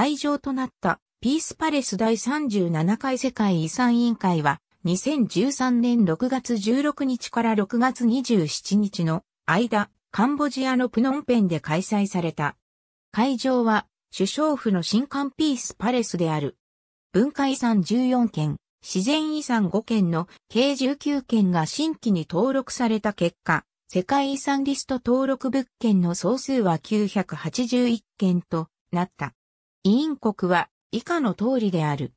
会場となったピースパレス第37回世界遺産委員会は2013年6月16日から6月27日の間、カンボジアのプノンペンで開催された。会場は首相府の新館ピースパレスである。文化遺産14件、自然遺産5件の計19件が新規に登録された結果、世界遺産リスト登録物件の総数は981件となった。委員国は以下の通りである。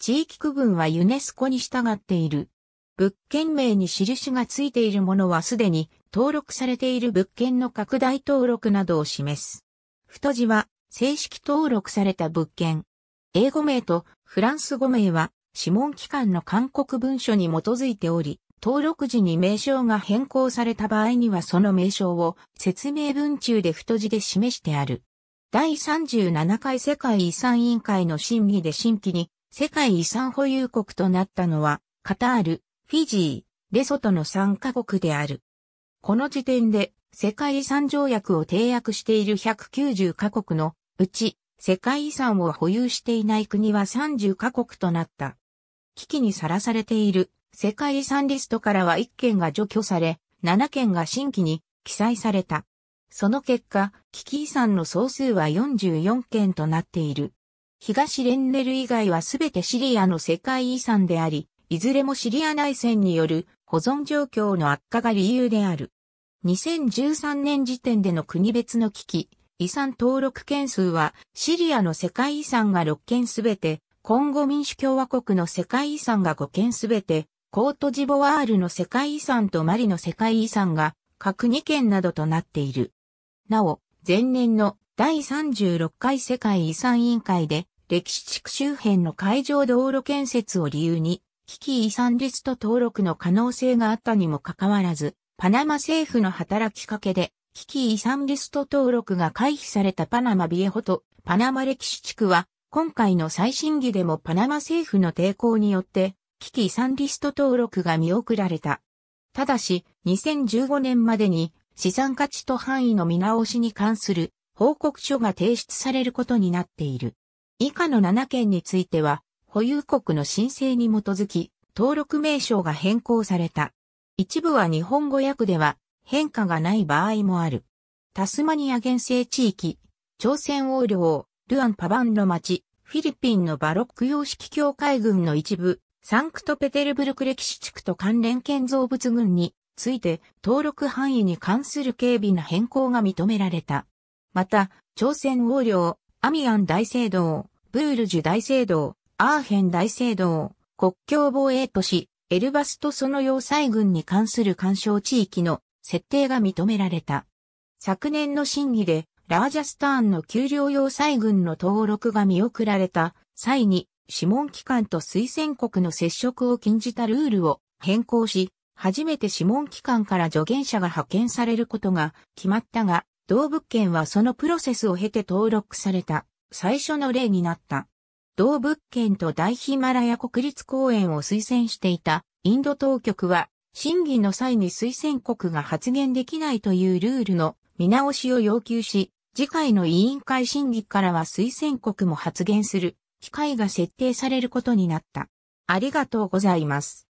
地域区分はユネスコに従っている。物件名に印がついているものはすでに登録されている物件の拡大登録などを示す。太字は正式登録された物件。英語名とフランス語名は諮問機関の勧告文書に基づいており、登録時に名称が変更された場合にはその名称を説明文中で太字で示してある。第37回世界遺産委員会の審議で新規に世界遺産保有国となったのは、カタール、フィジー、レソトの3カ国である。この時点で世界遺産条約を締約している190カ国のうち世界遺産を保有していない国は30カ国となった。危機にさらされている世界遺産リストからは1件が除去され、7件が新規に記載された。その結果、危機遺産の総数は44件となっている。東レンネル以外はすべてシリアの世界遺産であり、いずれもシリア内戦による保存状況の悪化が理由である。2013年時点での国別の危機、遺産登録件数は、シリアの世界遺産が6件すべて、コンゴ民主共和国の世界遺産が5件すべて、コートジボワールの世界遺産とマリの世界遺産が各2件などとなっている。なお、前年の第36回世界遺産委員会で、歴史地区周辺の海上道路建設を理由に、危機遺産リスト登録の可能性があったにもかかわらず、パナマ政府の働きかけで、危機遺産リスト登録が回避されたパナマビエホとパナマ歴史地区は、今回の最新議でもパナマ政府の抵抗によって、危機遺産リスト登録が見送られた。ただし、2015年までに資産価値と範囲の見直しに関する報告書が提出されることになっている。以下の7件については、保有国の申請に基づき、登録名称が変更された。一部は日本語訳では変化がない場合もある。タスマニア原生地域、朝鮮王領、ルアンパバンの町、フィリピンのバロック様式教会群の一部、サンクトペテルブルク歴史地区と関連建造物群について登録範囲に関する警備な変更が認められた。また、朝鮮王領、アミアン大聖堂、ブールジュ大聖堂、アーヘン大聖堂、国境防衛都市、エルバスとその要塞軍に関する干渉地域の設定が認められた。昨年の審議で、ラージャスターンの給料要塞軍の登録が見送られた際に、諮問機関と推薦国の接触を禁じたルールを変更し、初めて諮問機関から助言者が派遣されることが決まったが、同物件はそのプロセスを経て登録された最初の例になった。同物件と大ヒマラヤ国立公園を推薦していたインド当局は審議の際に推薦国が発言できないというルールの見直しを要求し、次回の委員会審議からは推薦国も発言する機会が設定されることになった。ありがとうございます。